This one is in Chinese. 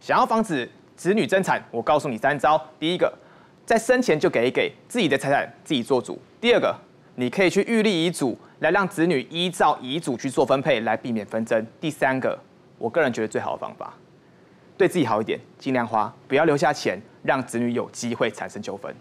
想要防止子女争产，我告诉你三招：第一个，在生前就给一给自己的财产自己做主；第二个，你可以去预立遗嘱，来让子女依照遗嘱去做分配，来避免纷争；第三个，我个人觉得最好的方法，对自己好一点，尽量花，不要留下钱，让子女有机会产生纠纷。